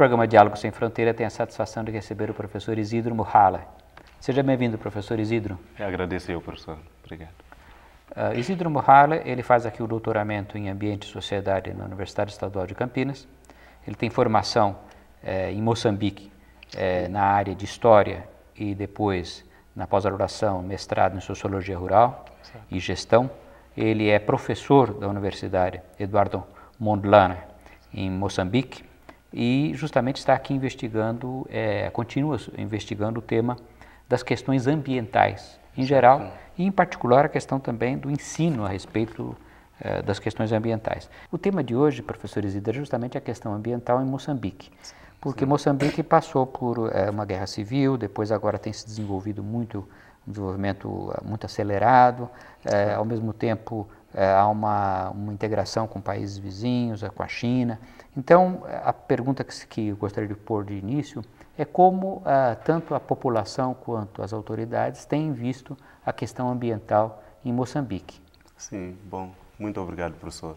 programa Diálogo Sem Fronteira tem a satisfação de receber o professor Isidro Muhala. Seja bem-vindo, professor Isidro. Eu agradeço eu, professor. Obrigado. Uh, Isidro Muhala, ele faz aqui o doutoramento em Ambiente e Sociedade na Universidade Estadual de Campinas. Ele tem formação eh, em Moçambique, eh, na área de História e depois na pós-graduação, mestrado em Sociologia Rural e Gestão. Ele é professor da Universidade Eduardo Mondlane, em Moçambique e justamente está aqui investigando, é, continua investigando o tema das questões ambientais em geral Sim. e em particular a questão também do ensino a respeito é, das questões ambientais. O tema de hoje, professor Isidro, é justamente a questão ambiental em Moçambique, porque Sim. Moçambique passou por é, uma guerra civil, depois agora tem se desenvolvido muito, um desenvolvimento é, muito acelerado, é, ao mesmo tempo é, há uma, uma integração com países vizinhos, é, com a China. Então, a pergunta que, que eu gostaria de pôr de início é como é, tanto a população quanto as autoridades têm visto a questão ambiental em Moçambique. Sim, bom, muito obrigado, professor.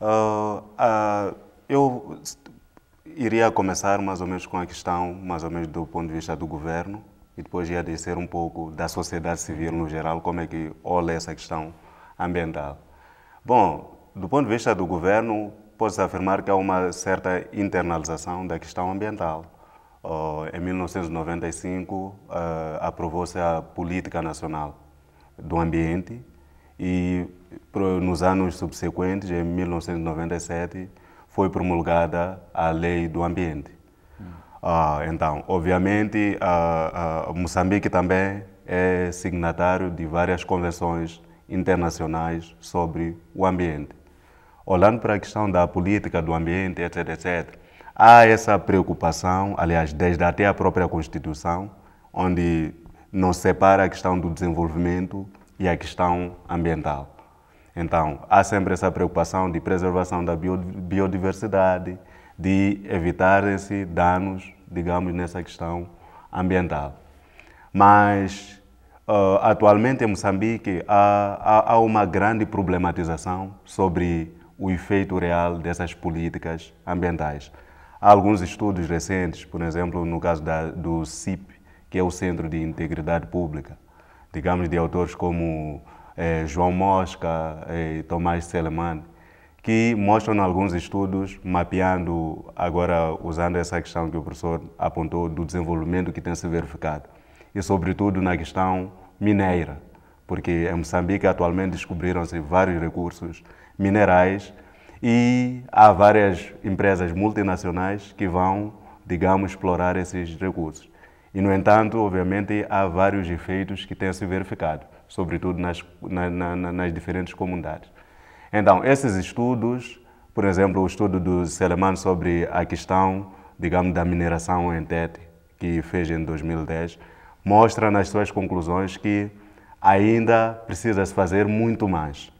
Uh, uh, eu iria começar mais ou menos com a questão, mais ou menos do ponto de vista do governo, e depois ia descer um pouco da sociedade civil no geral, como é que olha essa questão ambiental. Bom, do ponto de vista do governo, posso afirmar que há uma certa internalização da questão ambiental. Eh, em 1995, uh, eh, aprovou-se a Política Nacional do Ambiente e nos anos subsequentes, em 1997, foi promulgada a Lei do Ambiente. Hum. Ah, então, obviamente, ah, ah, Moçambique também é signatário de várias convenções internacionais sobre o ambiente. Olhando para a questão da política do ambiente, etc., etc., há essa preocupação, aliás, desde até a própria Constituição, onde nos separa a questão do desenvolvimento e a questão ambiental. Então, há sempre essa preocupação de preservação da biodiversidade, de evitarem-se danos, digamos, nessa questão ambiental. Mas uh, atualmente em Moçambique há, há, há, uma grande problematização sobre o efeito real dessas políticas ambientais. Há alguns estudos recentes, por exemplo, no caso da, do CIP, que é o Centro de Integridade Pública, digamos de autores como eh, João Mosca e eh, Tomás Seleman, que mostram alguns estudos mapeando, agora usando essa questão que o professor apontou, do desenvolvimento que tem se verificado. E, sobretudo, na questão mineira, porque em Moçambique atualmente descobriram-se vários recursos minerais e há várias empresas multinacionais que vão, digamos, explorar esses recursos. E, no entanto, obviamente, há vários efeitos que têm se verificado, sobretudo nas, na, na, nas diferentes comunidades. Então, esses estudos, por exemplo, o estudo do Seleman sobre a questão, digamos, da mineração em Tete, que fez em 2010, mostra nas suas conclusões que ainda precisa se fazer muito mais,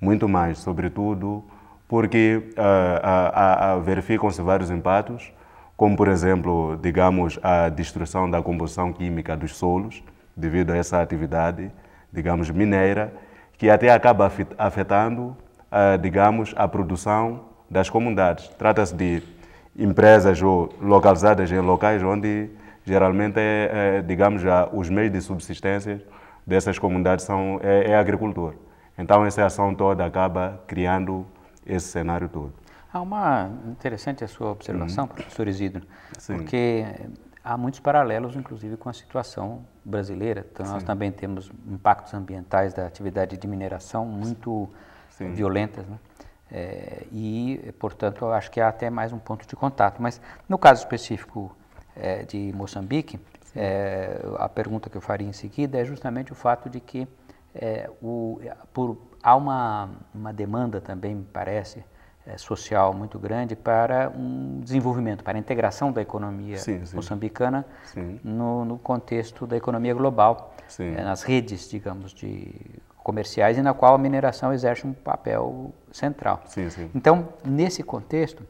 muito mais, sobretudo porque uh, uh, uh, verificam-se vários impactos, como por exemplo, digamos, a destruição da composição química dos solos devido a essa atividade, digamos, mineira, que até acaba afetando, ah, digamos, a produção das comunidades. Trata-se de empresas localizadas em locais onde geralmente, é, é, digamos, já, os meios de subsistência dessas comunidades são, é, é a agricultura. Então, essa ação toda acaba criando esse cenário todo. Há uma interessante a sua observação, uhum. professor Isidro, Sim. porque há muitos paralelos, inclusive, com a situação brasileira. Então, nós também temos impactos ambientais da atividade de mineração muito Sim. violentas, né? É, e, portanto, acho que há até mais um ponto de contato. Mas, no caso específico é, de Moçambique, é, a pergunta que eu faria em seguida é justamente o fato de que é, o, por, há uma, uma demanda também, me parece, é, social muito grande para um desenvolvimento, para a integração da economia sim, sim. moçambicana sim. No, no, contexto da economia global, é, nas redes, digamos, de comerciais e na qual a mineração exerce um papel central. Então, nesse contexto,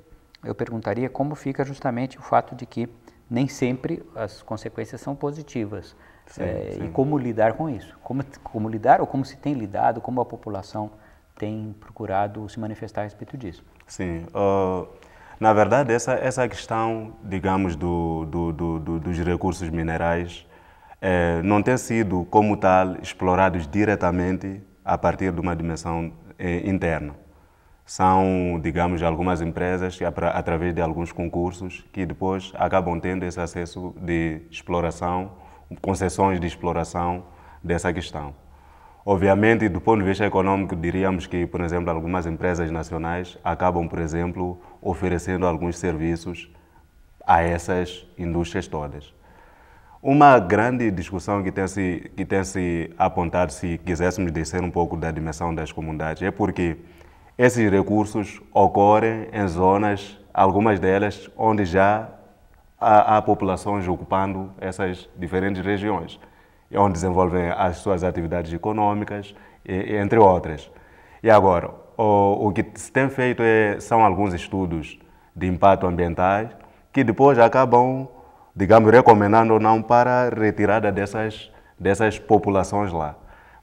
eu perguntaria como fica justamente o fato de que nem sempre as consequências são positivas. Sim, é, sim. E como lidar com isso? Como, como lidar ou como se tem lidado, como a população tem procurado se manifestar a respeito disso? Sim. Uh, na verdade, essa, essa questão, digamos, do, do, do, do dos recursos minerais é, não tem sido, como tal, explorados diretamente a partir de uma dimensão é, interna são, digamos, algumas empresas que, através de alguns concursos, que depois acabam tendo esse acesso de exploração, concessões de exploração dessa questão. Obviamente, do ponto de vista econômico, diríamos que, por exemplo, algumas empresas nacionais acabam, por exemplo, oferecendo alguns serviços a essas indústrias todas. Uma grande discussão que tem se, que tem se apontado, se quiséssemos descer um pouco da dimensão das comunidades, é porque esses é recursos ocorrem em zonas, algumas delas, onde já há, há populações ocupando essas diferentes regiões, onde desenvolvem as suas atividades econômicas, entre outras. E agora, o, o que se tem feito é, são alguns estudos de impacto ambiental, que depois acabam, digamos, recomendando ou não para a retirada dessas, dessas populações lá.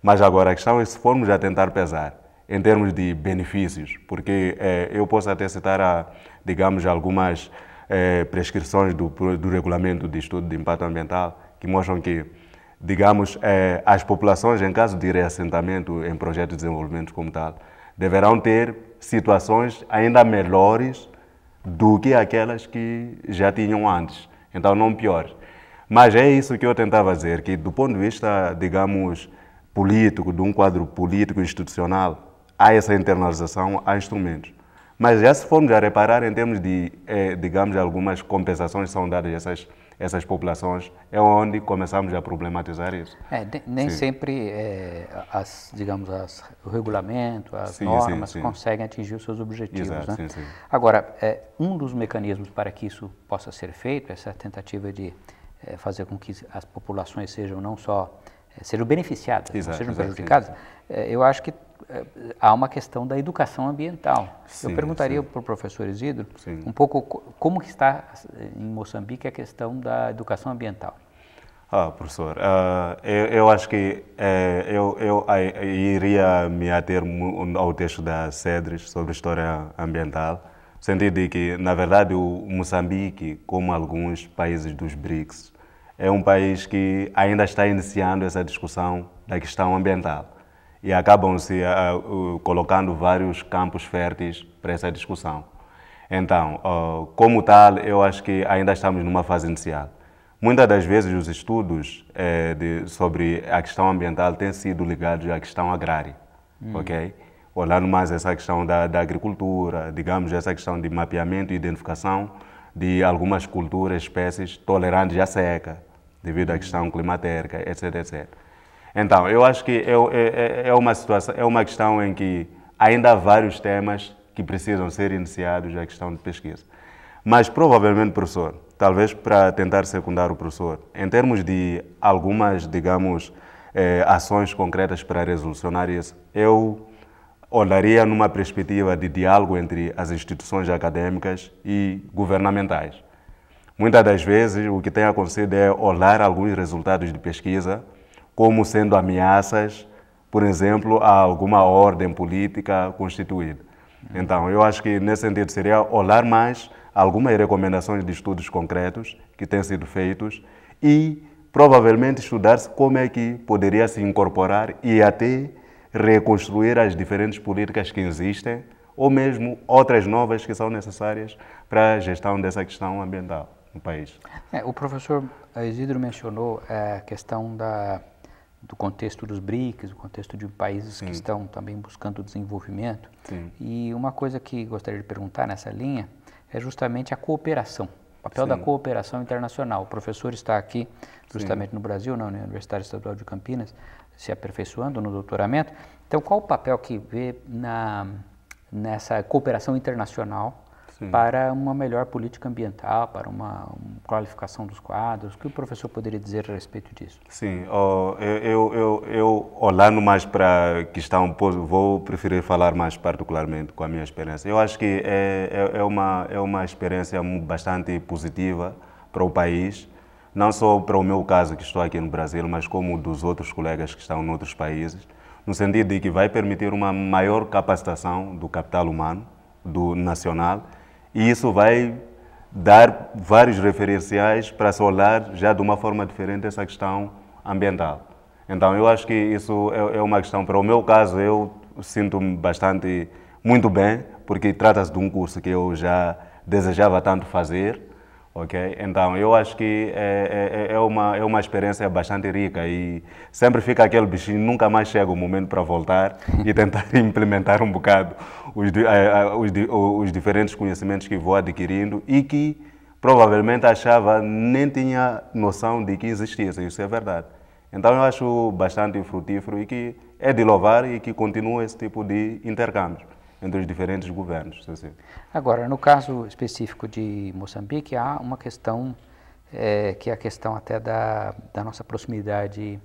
Mas agora a questão é se formos a tentar pesar em termos de benefícios, porque eh, eu posso até citar, a, ah, digamos, algumas eh, prescrições do, do Regulamento de Estudo de Impacto Ambiental que mostram que, digamos, eh, as populações, em caso de reassentamento em projetos de desenvolvimento como tal, deverão ter situações ainda melhores do que aquelas que já tinham antes, então não piores. Mas é isso que eu tentava dizer, que do ponto de vista, digamos, político, de um quadro político institucional, há essa internalização, há instrumentos. Mas já se formos a reparar em termos de, eh, digamos, algumas compensações que são dadas a essas, essas populações, é onde começamos a problematizar isso. É, nem sim. sempre, eh, as, digamos, as, o regulamento, as sim, normas sim, conseguem atingir os seus objetivos. Exato, né? Agora, é, um dos mecanismos para que isso possa ser feito, essa tentativa de eh, fazer com que as populações sejam não só eh, sejam beneficiadas, né? exato, sejam exato, prejudicadas, exato. Eh, eu acho que eh, há uma questão da educação ambiental. Sim, eu perguntaria para o professor Isidro sim. um pouco como que está em Moçambique a questão da educação ambiental. Ah, professor, uh, eu, eu, acho que eu, eu, eu, iria me ater ao texto da Cedres sobre história ambiental, no sentido de que, na verdade, o Moçambique, como alguns países dos BRICS, é um país que ainda está iniciando essa discussão da questão ambiental e acabam-se uh, colocando vários campos férteis para essa discussão. Então, uh, como tal, eu acho que ainda estamos numa fase inicial. Muitas das vezes os estudos é, de, sobre a questão ambiental têm sido ligados à questão agrária, hum. ok? Olhando mais essa questão da, da agricultura, digamos, essa questão de mapeamento e identificação de algumas culturas, espécies tolerantes à seca, devido à questão climatérica, etc, etc. Então, eu acho que é, é, é, é, uma situação, é uma questão em que ainda há vários temas que precisam ser iniciados à questão de pesquisa. Mas provavelmente, professor, talvez para tentar secundar o professor, em termos de algumas, digamos, eh, ações concretas para resolucionar isso, eu olharia numa perspectiva de diálogo entre as instituições acadêmicas e governamentais. Muitas das vezes o que tem acontecido é olhar alguns resultados de pesquisa como sendo ameaças, por exemplo, a alguma ordem política constituída. Então, eu acho que nesse sentido seria olhar mais algumas recomendações de estudos concretos que têm sido feitos e provavelmente estudar como é que poderia se incorporar e até reconstruir as diferentes políticas que existem ou mesmo outras novas que são necessárias para a gestão dessa questão ambiental no país. É, o professor eh, Isidro mencionou eh, a questão da, do contexto dos BRICS, o contexto de países Sim. que estão também buscando desenvolvimento. Sim. E uma coisa que gostaria de perguntar nessa linha é justamente a cooperação, o papel Sim. da cooperação internacional. O professor está aqui, justamente no Brasil, na Universidade Estadual de Campinas, se aperfeiçoando no doutoramento. Então, qual o papel que vê na, nessa cooperação internacional para uma melhor política ambiental, para uma, uma, qualificação dos quadros. O que o professor poderia dizer a respeito disso? Sim, oh, eu, eu, eu, olhando mais para a está um pouco, vou preferir falar mais particularmente com a minha experiência. Eu acho que é, é, é uma, é uma experiência bastante positiva para o país, não só para o meu caso que estou aqui no Brasil, mas como dos outros colegas que estão em outros países, no sentido de que vai permitir uma maior capacitação do capital humano, do nacional, e isso vai dar vários referenciais para solar já de uma forma diferente essa questão ambiental. Então, eu acho que isso é, é, uma questão, para o meu caso, eu sinto-me bastante, muito bem, porque trata-se de um curso que eu já desejava tanto fazer, Ok? Então, eu acho que é, é, é, é, uma, é uma experiência bastante rica e sempre fica aquele bichinho, nunca mais chega o momento para voltar e tentar implementar um bocado os, eh, eh, os, os diferentes conhecimentos que vou adquirindo e que provavelmente achava, nem tinha noção de que existia isso é verdade. Então, eu acho bastante frutífero e que é de louvar e que continua esse tipo de intercâmbio entre os diferentes governos. Assim. Agora, no caso específico de Moçambique, há uma questão é, que é a questão até da, da nossa proximidade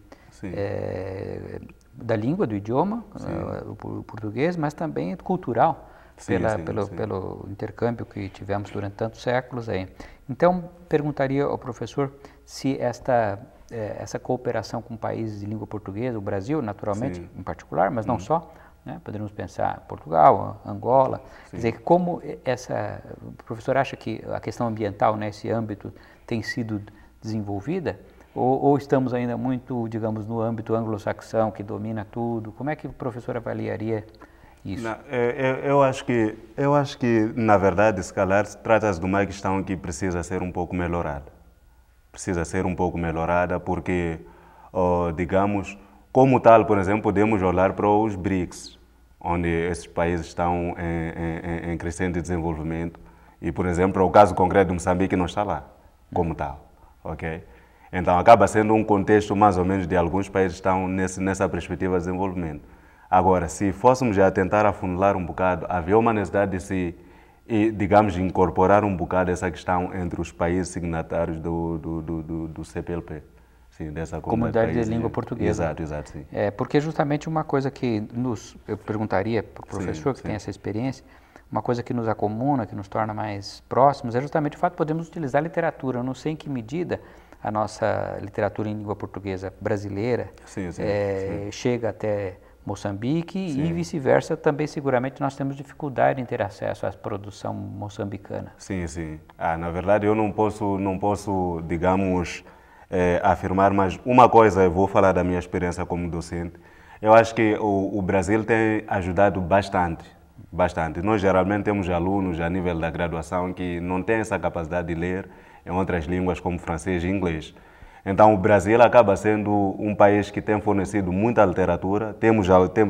é, da língua, do idioma, é, o português, mas também cultural. Sim, pela, sim, pelo, sim. pelo intercâmbio que tivemos durante tantos séculos aí. Então, perguntaria ao professor se esta é, essa cooperação com países de língua portuguesa, o Brasil, naturalmente, em particular, mas não hum. só, né? Poderíamos pensar Portugal, Angola. Sim. Quer dizer, como essa. O professor acha que a questão ambiental nesse né, âmbito tem sido desenvolvida? Ou, ou estamos ainda muito, digamos, no âmbito anglo-saxão, que domina tudo? Como é que o professor avaliaria isso? Não, eu, é, é, eu, acho que, eu acho que, na verdade, se calhar, trata-se de uma questão que precisa ser um pouco melhorada. Precisa ser um pouco melhorada, porque, oh, digamos, como tal, por exemplo, podemos olhar para os BRICS, onde esses países estão em, em, em crescente desenvolvimento. E, por exemplo, é o caso concreto de Moçambique não está lá, como tal. ok? Então, acaba sendo um contexto mais ou menos de alguns países que estão nesse, nessa perspectiva de desenvolvimento. Agora, se fôssemos já tentar afundar um bocado, havia uma necessidade de se, digamos, incorporar um bocado essa questão entre os países signatários do, do, do, do, do CPLP sim, dessa comunidade, comunidade de língua é. portuguesa. Exato, exato, sim. É, porque justamente uma coisa que nos, eu perguntaria para o professor sim, que sim. tem essa experiência, uma coisa que nos acomuna, que nos torna mais próximos, é justamente o fato de podermos utilizar a literatura. Eu não sei em que medida a nossa literatura em língua portuguesa brasileira sim, sim, é, sim. chega até Moçambique e vice-versa. Também, seguramente, nós temos dificuldade em ter acesso à produção moçambicana. Sim, sim. Ah, na verdade, eu não posso, não posso digamos, eh, afirmar, mas uma coisa, eu vou falar da minha experiência como docente. Eu acho que o, o Brasil tem ajudado bastante, bastante. Nós geralmente temos alunos a nível da graduação que não têm essa capacidade de ler em outras línguas como francês e inglês. Então o Brasil acaba sendo um país que tem fornecido muita literatura, temos,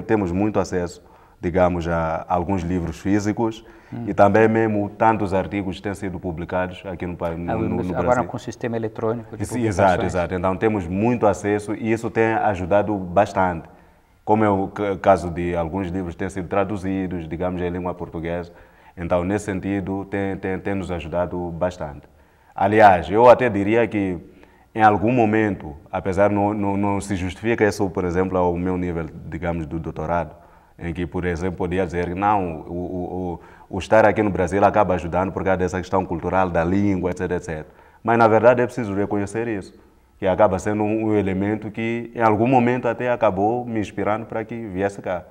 temos muito acesso digamos, a alguns livros físicos hum. e também mesmo tantos artigos têm sido publicados aqui no, no, no, no Brasil. Agora com o sistema eletrônico de Exato, exato. Então temos muito acesso e isso tem ajudado bastante. Como é o caso de alguns livros têm sido traduzidos, digamos, em língua portuguesa. Então, nesse sentido, tem, tem, tem nos ajudado bastante. Aliás, eu até diria que em algum momento, apesar não, não, não se justifica isso, por exemplo, ao meu nível, digamos, do doutorado, em que, por exemplo, podia dizer não, o, o, o estar aqui no Brasil acaba ajudando por causa dessa questão cultural, da língua, etc, etc. Mas, na verdade, é preciso reconhecer isso, que acaba sendo um, elemento que, em algum momento, até acabou me inspirando para que viesse cá.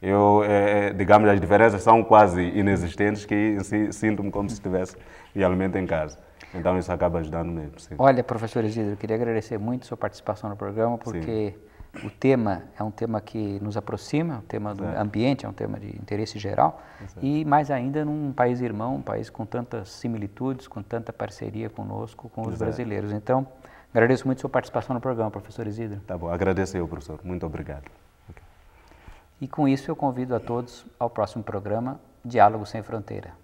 Eu, é, é, digamos, as diferenças são quase inexistentes, que si, sinto-me como se estivesse realmente em casa. Então, isso acaba ajudando mesmo. Sim. Olha, professor Isidro, eu queria agradecer muito a sua participação no programa, porque... Sim o tema é um tema que nos aproxima, o é um tema do Exato. ambiente é um tema de interesse geral Exato. e mais ainda num país irmão, um país com tantas similitudes, com tanta parceria conosco, com os Exato. brasileiros. Então, agradeço muito a sua participação no programa, professor Isidro. Tá bom, agradeço eu, professor. Muito obrigado. Okay. E com isso eu convido a todos ao próximo programa Diálogo Sem Fronteira.